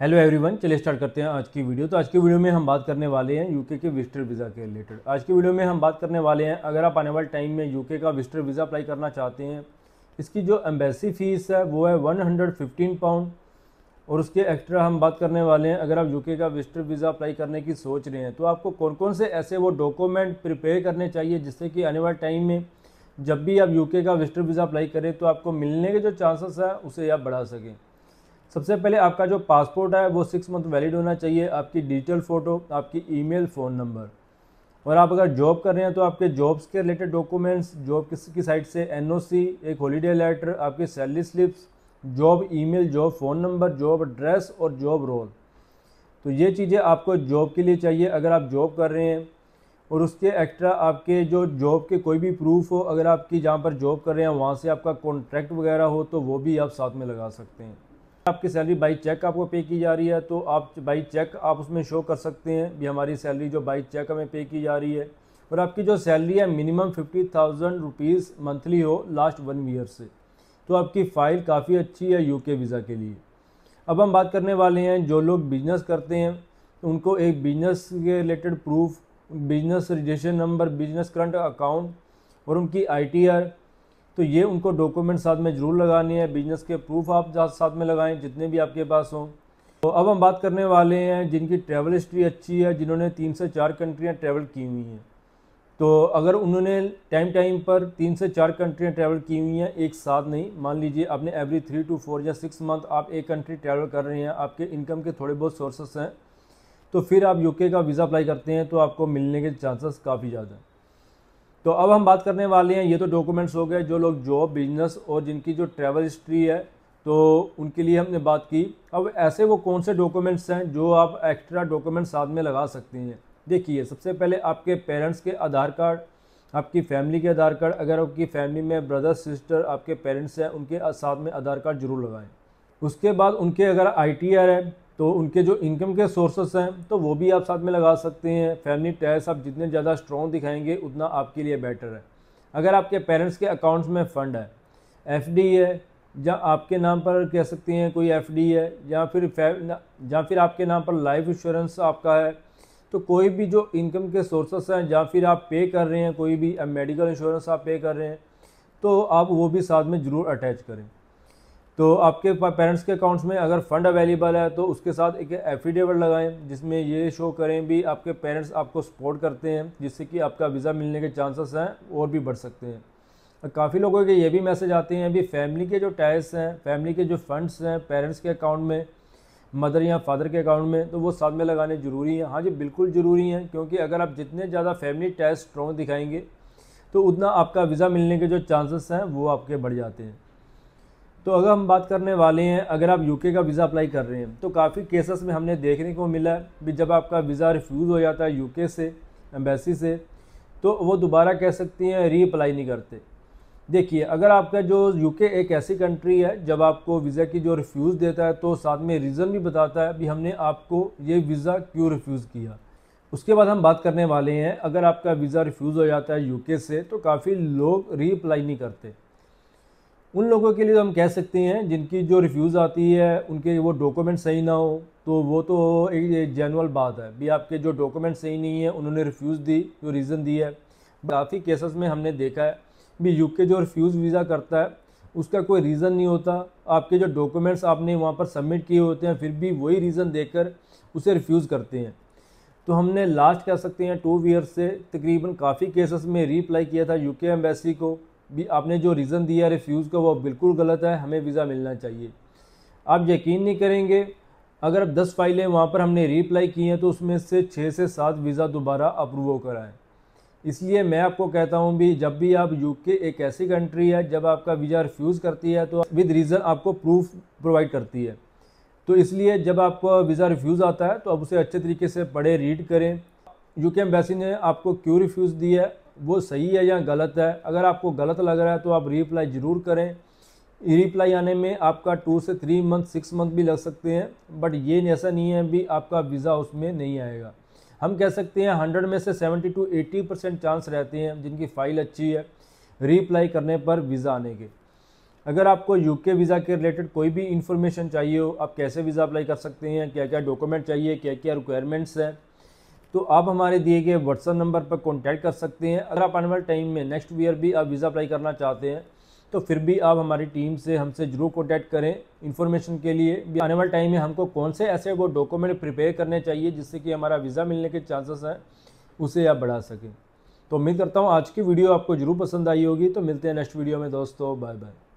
hello everyone चलिए start करते हैं आज की वीडियो तो आज की वीडियो में हम बात करने वाले हैं यूके के विस्टर वीज़ा के रिलेटेड आज की वीडियो में हम बात करने वाले हैं अगर आप आने वाले टाइम में यूके का विस्टर वीज़ा अप्लाई करना चाहते हैं इसकी जो एम्बेसी फ़ीस है वो है 115 पाउंड और उसके एक्स्ट्रा हम बात करने वाले हैं अगर आप यूके का विस्टर वीज़ा अप्लाई करने की सोच रहे हैं तो आपको कौन कौन से ऐसे वो डॉक्यूमेंट प्रिपेयर करने चाहिए जिससे कि आने वाले टाइम में जब भी आप यूके का विस्टर वीज़ा अप्लाई करें तो आपको मिलने के जो चांसेस हैं उसे आप बढ़ा सकें सबसे पहले आपका जो पासपोर्ट है वो सिक्स मंथ वैलिड होना चाहिए आपकी डिजिटल फ़ोटो आपकी ईमेल फ़ोन नंबर और आप अगर जॉब कर रहे हैं तो आपके जॉब्स के रिलेटेड डॉक्यूमेंट्स जॉब की साइट से एनओसी एक हॉलीडे लेटर आपकी salary slips job email job phone number job address और जॉब रोल तो ये चीज़ें आपको जॉब के लिए चाहिए अगर आप जॉब कर रहे हैं और उसके एक्स्ट्रा आपके जो जॉब के कोई भी प्रूफ हो अगर आपकी जहाँ पर जॉब कर रहे हैं वहाँ से आपका कॉन्ट्रैक्ट वगैरह हो तो वो भी आप साथ में लगा सकते हैं आपकी सैलरी बाई चेक आपको पे की जा रही है तो आप बाई चेक आप उसमें शो कर सकते हैं भी हमारी सैलरी जो बाई चेक हमें पे की जा रही है और आपकी जो सैलरी है minimum fifty thousand rupees monthly हो लास्ट वन ईयर से तो आपकी फ़ाइल काफ़ी अच्छी है यूके वीज़ा के लिए अब हम बात करने वाले हैं जो लोग बिजनेस करते हैं उनको एक बिजनेस के related proof business registration number business current account और उनकी आई टी आर तो ये उनको डॉक्यूमेंट साथ में ज़रूर लगानी है बिजनेस के प्रूफ आप साथ में लगाएं जितने भी आपके पास हों तो अब हम बात करने वाले हैं जिनकी ट्रैवल हिस्ट्री अच्छी है जिन्होंने तीन से चार कंट्रियाँ ट्रैवल की हुई हैं तो अगर उन्होंने टाइम टाइम पर तीन से चार कंट्रियाँ ट्रैवल की हुई हैं एक साथ नहीं मान लीजिए आपने एवरी थ्री टू फोर या सिक्स मंथ आप एक कंट्री ट्रैवल कर रहे हैं आपके इनकम के थोड़े बहुत सोर्सेस हैं तो फिर आप यूके का वीज़ा अप्लाई करते हैं तो आपको मिलने के चांसेस काफ़ी ज़्यादा हैं तो अब हम बात करने वाले हैं ये तो डॉक्यूमेंट्स हो गए जो लोग जॉब बिजनेस और जिनकी जो ट्रैवल हिस्ट्री है तो उनके लिए हमने बात की अब ऐसे वो कौन से डॉक्यूमेंट्स हैं जो आप एक्स्ट्रा डॉक्यूमेंट्स साथ में लगा सकते हैं देखिए सबसे पहले आपके पेरेंट्स के आधार कार्ड आपकी फैमिली के आधार कार्ड अगर आपकी फैमिली में ब्रदर सिस्टर आपके पेरेंट्स हैं उनके साथ में आधार कार्ड जरूर लगाएं उसके बाद उनके अगर आई है तो उनके जो इनकम के सोर्सेस हैं तो वो भी आप साथ में लगा सकते हैं फैमिली टैक्स आप जितने ज़्यादा स्ट्रॉन्ग दिखाएंगे उतना आपके लिए बेटर है अगर आपके पेरेंट्स के अकाउंट्स में फ़ंड है एफ है या आपके नाम पर कह सकते हैं कोई एफ है या फिर या फिर आपके नाम पर लाइफ इंश्योरेंस आपका है तो कोई भी जो इनकम के सोर्सेस हैं या फिर आप पे कर रहे हैं कोई भी मेडिकल इंश्योरेंस आप पे कर रहे हैं तो आप वो भी साथ में ज़रूर अटैच करें तो आपके पेरेंट्स के अकाउंट्स में अगर फ़ंड अवेलेबल है तो उसके साथ एक एफिडेविट लगाएं जिसमें ये शो करें भी आपके पेरेंट्स आपको सपोर्ट करते हैं जिससे कि आपका वीज़ा मिलने के चांसेस हैं और भी बढ़ सकते हैं काफ़ी लोगों के ये भी मैसेज आते हैं अभी फैमिली के जो टैक्स हैं फैमिली के जो फंड्स हैं पेरेंट्स के अकाउंट में मदर या फादर के अकाउंट में तो वो साथ में लगाने ज़रूरी हैं हाँ जी बिल्कुल ज़रूरी हैं क्योंकि अगर आप जितने ज़्यादा फैमिली टैक्स स्ट्रॉन्ग दिखाएंगे तो उतना आपका वीज़ा मिलने के जो चांसेस हैं वो आपके बढ़ जाते हैं तो अगर हम बात करने वाले हैं अगर आप यूके का वीज़ा अप्लाई कर रहे हैं तो काफ़ी केसेस में हमने देखने को मिला है भी जब आपका वीज़ा रिफ्यूज़ हो जाता है यूके से एम्बेसी से तो वो दोबारा कह सकती हैं री अप्लाई नहीं करते देखिए अगर आपका जो यूके एक ऐसी कंट्री है जब आपको वीज़ा की जो रिफ्यूज़ देता है तो साथ में रीज़न भी बताता है भी हमने आपको ये वीज़ा क्यों रिफ्यूज़ किया उसके बाद हम बात करने वाले हैं अगर आपका वीज़ा रिफ्यूज़ हो जाता है यूके से तो काफ़ी लोग री अप्लाई नहीं करते उन लोगों के लिए हम कह सकते हैं जिनकी जो रिफ्यूज़ आती है उनके वो डॉक्यूमेंट सही ना हो तो वो तो एक जैनअल बात है भी आपके जो डॉक्यूमेंट सही नहीं है उन्होंने रिफ्यूज़ दी जो रीज़न दी है काफ़ी केसेस में हमने देखा है भी यूके जो रिफ्यूज़ वीज़ा करता है उसका कोई रीज़न नहीं होता आपके जो डॉक्यूमेंट्स आपने वहाँ पर सबमिट किए होते हैं फिर भी वही रीज़न देकर उसे रिफ्यूज़ करते हैं तो हमने लास्ट कह सकते हैं टू वीयर्स से तकरीबन काफ़ी केसेस में रीप्लाई किया था यूके एम्बेसी को भी आपने जो रीज़न दिया रिफ्यूज़ का वो बिल्कुल गलत है हमें वीज़ा मिलना चाहिए आप यकीन नहीं करेंगे अगर अब दस फाइलें वहाँ पर हमने रिप्लाई की हैं तो उसमें से छः से सात वीज़ा दोबारा अप्रूव होकर आएँ इसलिए मैं आपको कहता हूँ भी जब भी आप यूके एक ऐसी कंट्री है जब आपका वीज़ा रिफ्यूज़ करती है तो विद रीज़न आपको प्रूफ प्रोवाइड करती है तो इसलिए जब आपको वीज़ा रिफ्यूज़ आता है तो आप उसे अच्छे तरीके से पढ़े रीड करें यूके एम्बेसी ने आपको क्यों रिफ्यूज़ दिया है वो सही है या गलत है अगर आपको गलत लग रहा है तो आप रिप्लाई ज़रूर करें रिप्लाई आने में आपका टू से थ्री मंथ सिक्स मंथ भी लग सकते हैं बट ये ऐसा नहीं है भी आपका वीज़ा उसमें नहीं आएगा हम कह सकते हैं हंड्रेड में से seventy two eighty percent chance रहते हैं जिनकी फ़ाइल अच्छी है रिप्लाई करने पर वीज़ा आने के अगर आपको यूके वीज़ा के रिलेटेड कोई भी इन्फॉर्मेशन चाहिए हो आप कैसे वीज़ा अप्लाई कर सकते हैं क्या क्या डॉक्यूमेंट चाहिए क्या क्या रिक्वायरमेंट्स हैं तो आप हमारे दिए गए व्हाट्सअप नंबर पर कॉन्टैक्ट कर सकते हैं अगर आप आने वाले टाइम में नेक्स्ट ईयर भी आप वीज़ा अप्लाई करना चाहते हैं तो फिर भी आप हमारी टीम से हमसे ज़रूर कॉन्टैक्ट करें इन्फॉर्मेशन के लिए भी आने वाले टाइम में हमको कौन से ऐसे वो डॉक्यूमेंट प्रिपेयर करने चाहिए जिससे कि हमारा वीज़ा मिलने के चांसेस हैं उसे आप बढ़ा सकें तो उम्मीद करता हूँ आज की वीडियो आपको ज़रूर पसंद आई होगी तो मिलते हैं नेक्स्ट वीडियो में दोस्तों बाय बाय